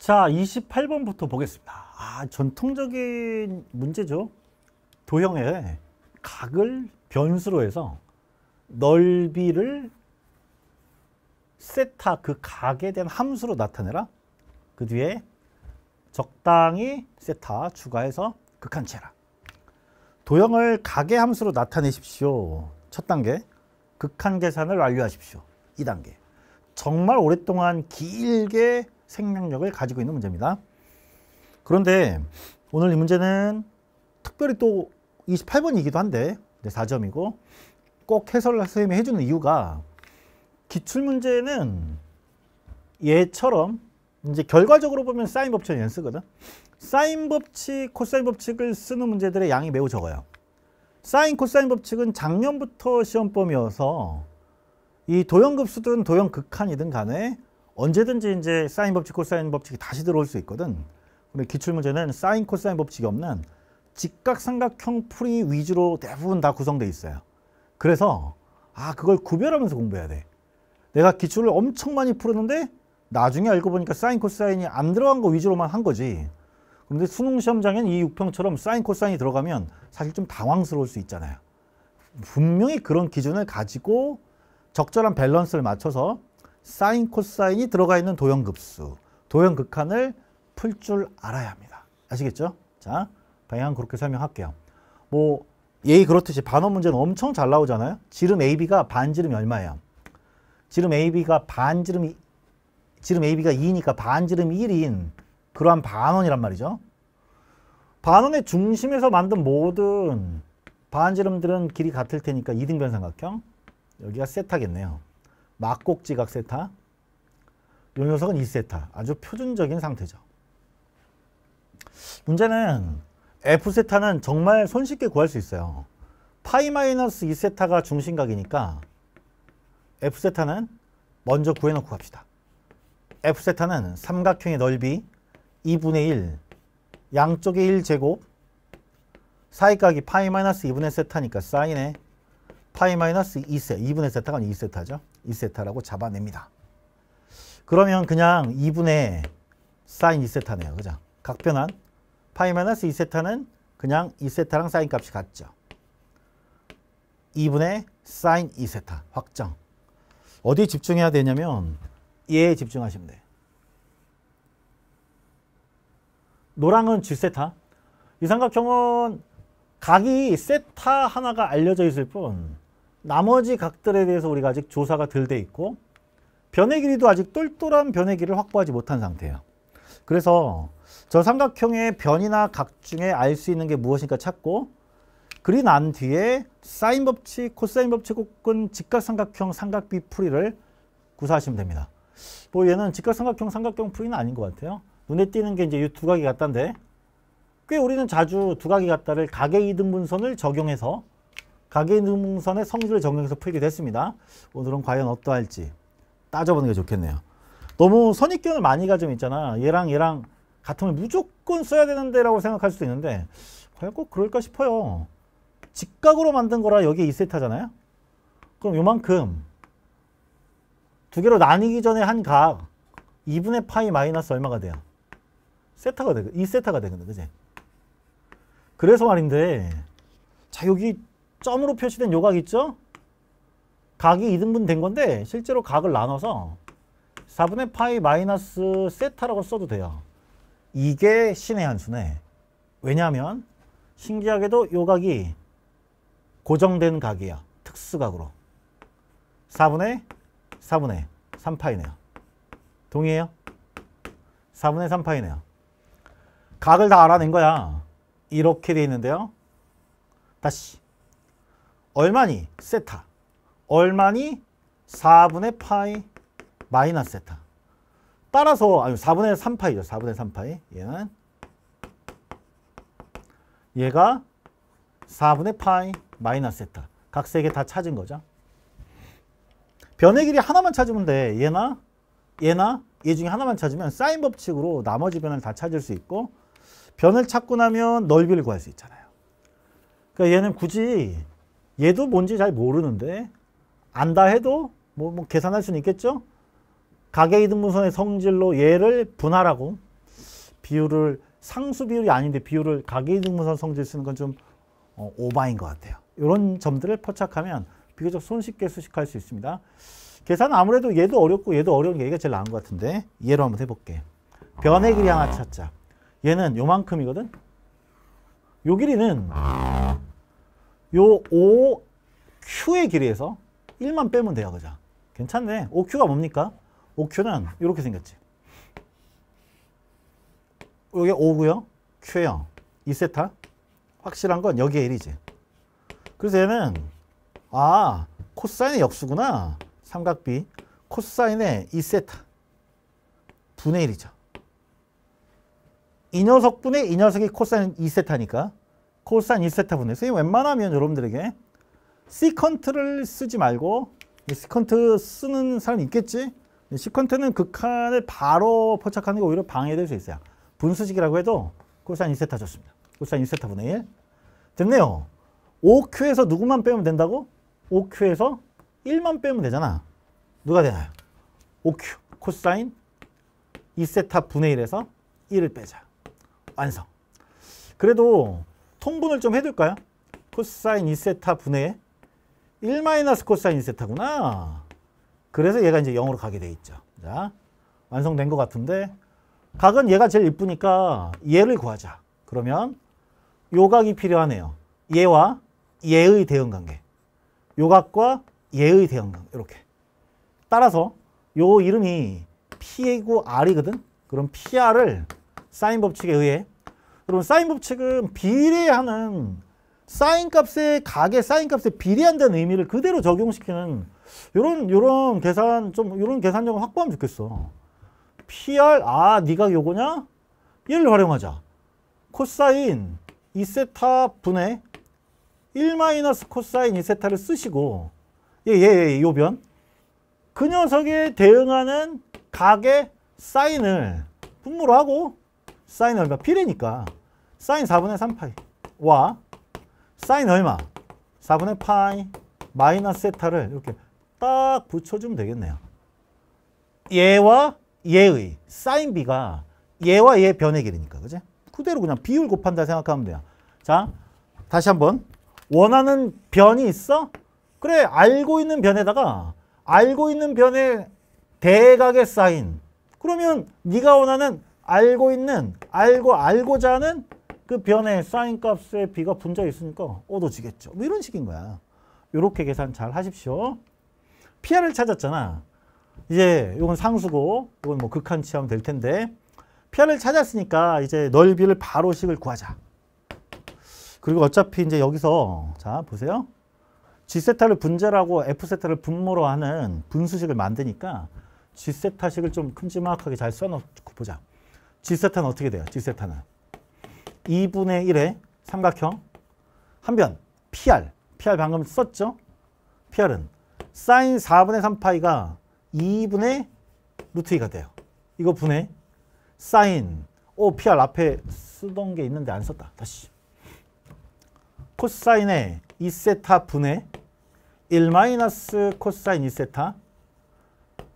자, 28번부터 보겠습니다. 아, 전통적인 문제죠. 도형의 각을 변수로 해서 넓이를 세타 그 각에 대한 함수로 나타내라. 그 뒤에 적당히 세타 추가해서 극한체라. 도형을 각의 함수로 나타내십시오. 첫 단계. 극한 계산을 완료하십시오. 2단계. 정말 오랫동안 길게 생명력을 가지고 있는 문제입니다. 그런데 오늘 이 문제는 특별히 또 28번이기도 한데 4점이고 꼭 해설 을 선생님이 해주는 이유가 기출문제는 얘처럼 이제 결과적으로 보면 사인 법칙을 연 쓰거든. 사인 법칙, 코사인 법칙을 쓰는 문제들의 양이 매우 적어요. 사인, 코사인 법칙은 작년부터 시험범이어서 이 도형급수든 도형극한이든 간에 언제든지 이제 사인 법칙, 코사인 법칙이 다시 들어올 수 있거든. 근데 기출 문제는 사인, 코사인 법칙이 없는 직각삼각형 풀이 위주로 대부분 다 구성돼 있어요. 그래서 아 그걸 구별하면서 공부해야 돼. 내가 기출을 엄청 많이 풀었는데 나중에 알고 보니까 사인, 코사인이 안 들어간 거 위주로만 한 거지. 그런데 수능 시험장엔 이 6평처럼 사인, 코사인이 들어가면 사실 좀 당황스러울 수 있잖아요. 분명히 그런 기준을 가지고 적절한 밸런스를 맞춰서 사인 코사인이 들어가 있는 도형급수 도형극한을 풀 줄 알아야 합니다. 아시겠죠? 자 방향 그렇게 설명할게요. 뭐 예의 그렇듯이 반원 문제는 엄청 잘 나오잖아요. 지름 AB가 반지름이 얼마예요? 지름 AB가 반지름이 지름 AB가 2니까 반지름 1인 그러한 반원이란 말이죠. 반원의 중심에서 만든 모든 반지름들은 길이 같을 테니까 이등변 삼각형 여기가 세타겠네요. 막곡지각 세타, 요 녀석은 2세타. 아주 표준적인 상태죠. 문제는 F세타는 정말 손쉽게 구할 수 있어요. 파이 마이너스 2세타가 중심각이니까 F세타는 먼저 구해놓고 갑시다. F세타는 삼각형의 넓이 2분의 1, 양쪽의 1제곱, 사이각이 파이 마이너스 2분의 세타니까 사인에 파이 마이너스 2세, 2분의 세타가 2세타죠. 2세타라고 잡아냅니다. 그러면 그냥 2분의 사인 2세타네요. 그죠? 각변한 파이 마이너스 2세타는 그냥 2세타랑 사인 값이 같죠. 2분의 사인 2세타 확정. 어디에 집중해야 되냐면 얘에 집중하시면 돼요. 노랑은 G세타. 이 삼각형은 각이 세타 하나가 알려져 있을 뿐 나머지 각들에 대해서 우리가 아직 조사가 덜 돼 있고 변의 길이도 아직 똘똘한 변의 길이를 확보하지 못한 상태예요. 그래서 저 삼각형의 변이나 각 중에 알 수 있는 게 무엇인가 찾고 그리 난 뒤에 사인 법칙, 코사인 법칙 혹은 직각삼각형 삼각비 풀이를 구사하시면 됩니다. 뭐 얘는 직각삼각형 삼각형 풀이는 아닌 것 같아요. 눈에 띄는 게 이제 이 두각이 같다인데 꽤 우리는 자주 두각이 같다를 각의 이등분선을 적용해서 가계능선의 성질을 정리해서 풀게 됐습니다. 오늘은 과연 어떠할지 따져보는 게 좋겠네요. 너무 선입견을 많이 가지고 있잖아. 얘랑 얘랑 같으면 무조건 써야 되는데 라고 생각할 수도 있는데 과연 꼭 그럴까 싶어요. 직각으로 만든 거라 여기 2세타잖아요. 그럼 요만큼 두 개로 나뉘기 전에 한 각 2분의 파이 마이너스 얼마가 돼요? 세타가 되 2세타가 되거든. 그지? 그래서 말인데 자 여기 점으로 표시된 요각 있죠? 각이 이등분된 건데 실제로 각을 나눠서 4분의 파이 마이너스 세타라고 써도 돼요. 이게 신의 한수네. 왜냐하면 신기하게도 요 각이 고정된 각이야. 특수각으로. 4분의 4분의 3파이네요. 동의해요? 4분의 3파이네요. 각을 다 알아낸 거야. 이렇게 돼 있는데요. 다시 얼마니? 세타. 얼마니? 4분의 파이 마이너스 세타. 따라서 아니 4분의 3파이죠. 4분의 3파이. 얘는 얘가 4분의 파이 마이너스 세타. 각 세 개 다 찾은 거죠. 변의 길이 하나만 찾으면 돼. 얘나 얘나 얘 중에 하나만 찾으면 사인 법칙으로 나머지 변을 다 찾을 수 있고 변을 찾고 나면 넓이를 구할 수 있잖아요. 그러니까 얘는 굳이 얘도 뭔지 잘 모르는데 안다 해도 뭐, 뭐 계산할 수는 있겠죠? 가계이득분선의 성질로 얘를 분할하고 비율을 상수 비율이 아닌데 비율을 가계이득분선 성질 쓰는 건좀 어, 오바인 것 같아요. 이런 점들을 포착하면 비교적 손쉽게 수식할 수 있습니다. 계산 아무래도 얘도 어렵고 얘도 어려운 얘기가 제일 나은 것 같은데 얘로 한번 해볼게. 변의 길이 하나 찾자. 얘는 요만큼이거든. 요 길이는 요 OQ의 길이에서 1만 빼면 돼요. 그죠? 괜찮네. OQ가 뭡니까? OQ는 이렇게 생겼지. 이게 5고요. Q요. 2세타. 확실한 건 여기에 1이지. 그래서 얘는 아 코사인의 역수구나. 삼각비. 코사인의 2세타. 분의 1이죠. 이 녀석분의 이 녀석이 코사인 2세타니까 코사인 2세타 분의 웬만하면 여러분들에게 시컨트를 쓰지 말고 시컨트 쓰는 사람 있겠지? 시컨트는 극한에 그 바로 포착하는 게 오히려 방해될 수 있어요. 분수식이라고 해도 코사인 2세타 좋습니다. 코사인 2세타 분의 1. 됐네요. OQ에서 누구만 빼면 된다고? OQ에서 1만 빼면 되잖아. 누가 되나요? OQ, 코사인 2세타 분의 1에서 1을 빼자. 완성. 그래도 통분을 좀 해둘까요? 코사인 2세타 분의 1 마이너스 코사인 2세타구나. 그래서 얘가 이제 0으로 가게 돼 있죠. 자, 완성된 것 같은데 각은 얘가 제일 이쁘니까 얘를 구하자. 그러면 요각이 필요하네요. 얘와 얘의 대응관계. 요각과 얘의 대응관계. 이렇게. 따라서 요 이름이 P이고 R이거든. 그럼 PR을 사인 법칙에 의해 여러 사인 법칙은 비례하는 사인 값에 각의 사인 값에 비례한다는 의미를 그대로 적용시키는 이런 요런 계산 좀이런 계산력을 확보하면 좋겠어. PR 아 네가 요거냐? 얘 활용하자. 코사인 2세타 분의 1 마이너스 코사인 2세타를 쓰시고 예예예 예, 예, 요 변. 그 녀석에 대응하는 각의 사인을 분모로 하고 사인 얼마 필이니까 사인 4분의 3파이와 사인 얼마? 4분의 파이 마이너스 세타를 이렇게 딱 붙여주면 되겠네요. 얘와 얘의 사인 b가 얘와 얘 변의 길이니까 그지? 그대로 그냥 비율 곱한다 생각하면 돼요. 자 다시 한번 원하는 변이 있어? 그래 알고 있는 변에다가 알고 있는 변의 대각의 사인 그러면 네가 원하는 알고 있는 알고 알고자 하는 그변에 사인 값에 b가 분자 있으니까 얻어지겠죠. 뭐 이런 식인 거야. 이렇게 계산 잘 하십시오. PR을 찾았잖아. 이제 이건 상수고 이건 뭐 극한치 하면 될 텐데 PR을 찾았으니까 이제 넓이를 바로식을 구하자. 그리고 어차피 이제 여기서 자 보세요. G세타를 분자라고 F세타를 분모로 하는 분수식을 만드니까 G세타식을 좀 큼지막하게 잘 써놓고 보자. G세타는 어떻게 돼요? G세타는 2분의 1의 삼각형 한 변 PR PR 방금 썼죠? PR은 사인 4분의 3파이가 2분의 루트 2가 돼요. 이거 분의 사인 오 PR 앞에 쓰던 게 있는데 안 썼다. 다시 코사인의 2세타 분의 1 마이너스 코사인 2세타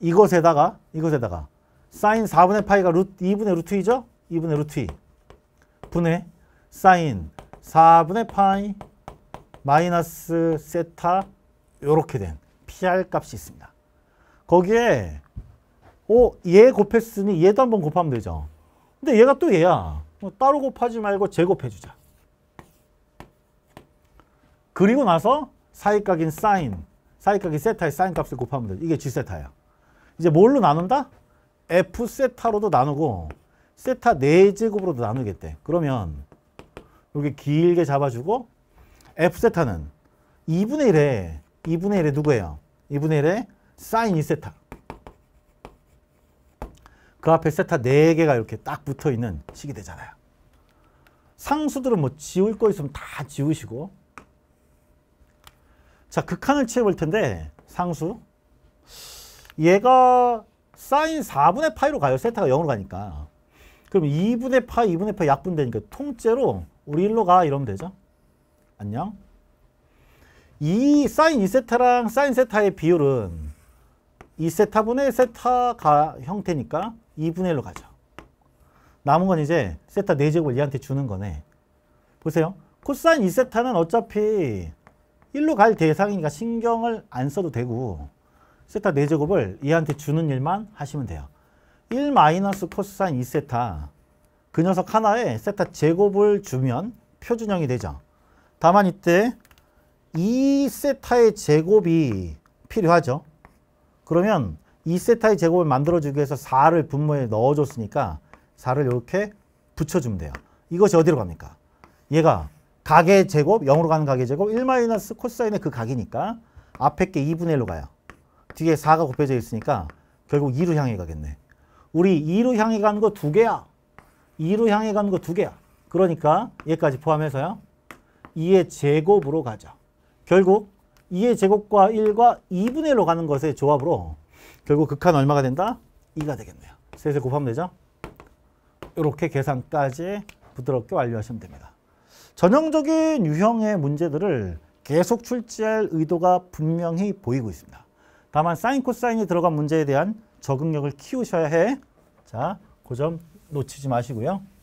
이것에다가 이것에다가 사인 4분의 파이가 루트 2분의 루트 2죠? 2분의 루트 2 분의 사인 4분의 파이 마이너스 세타 이렇게 된 PR 값이 있습니다. 거기에 어, 얘 곱했으니 얘도 한번 곱하면 되죠. 근데 얘가 또 얘야. 어, 따로 곱하지 말고 제곱해주자. 그리고 나서 사이각인 사인, 사이각인 세타의 사인 값을 곱하면 돼. 이게 G세타야. 이제 뭘로 나눈다? F세타로도 나누고 세타 4제곱으로 도 나누겠대. 그러면 여기 길게 잡아주고 F세타는 2분의 1에 2분의 1에 누구예요? 2분의 1에 사인 2세타. 그 앞에 세타 4개가 이렇게 딱 붙어있는 식이 되잖아요. 상수들은 뭐 지울 거 있으면 다 지우시고 자 극한을 취워볼 텐데 상수 얘가 사인 4분의 파이로 가요. 세타가 0으로 가니까 그럼 2분의 파, 2분의 파 약분 되니까 통째로 우리 일로 가 이러면 되죠. 안녕. 이 사인 2세타랑 사인 세타의 비율은 2세타분의 세타가 형태니까 2분의 1로 가죠. 남은 건 이제 세타 4제곱을 얘한테 주는 거네. 보세요. 코사인 2세타는 어차피 1로 갈 대상이니까 신경을 안 써도 되고 세타 4제곱을 얘한테 주는 일만 하시면 돼요. 1 마이너스 코사인 2세타 그 녀석 하나에 세타 제곱을 주면 표준형이 되죠. 다만 이때 2세타의 제곱이 필요하죠. 그러면 2세타의 제곱을 만들어주기 위해서 4를 분모에 넣어줬으니까 4를 이렇게 붙여주면 돼요. 이것이 어디로 갑니까? 얘가 각의 제곱, 0으로 가는 각의 제곱, 1마이너스 코사인의 그 각이니까 앞에 게 2분의 1로 가요. 뒤에 4가 곱해져 있으니까 결국 2로 향해 가겠네. 우리 2로 향해 가는 거 두 개야. 2로 향해 가는 거 두 개야. 그러니까 얘까지 포함해서요. 2의 제곱으로 가죠 결국 2의 제곱과 1과 2분의 1로 가는 것의 조합으로 결국 극한 얼마가 된다? 2가 되겠네요. 셋에 곱하면 되죠? 이렇게 계산까지 부드럽게 완료하시면 됩니다. 전형적인 유형의 문제들을 계속 출제할 의도가 분명히 보이고 있습니다. 다만 사인 코사인이 들어간 문제에 대한 적응력을 키우셔야 해. 자, 그 점 놓치지 마시고요.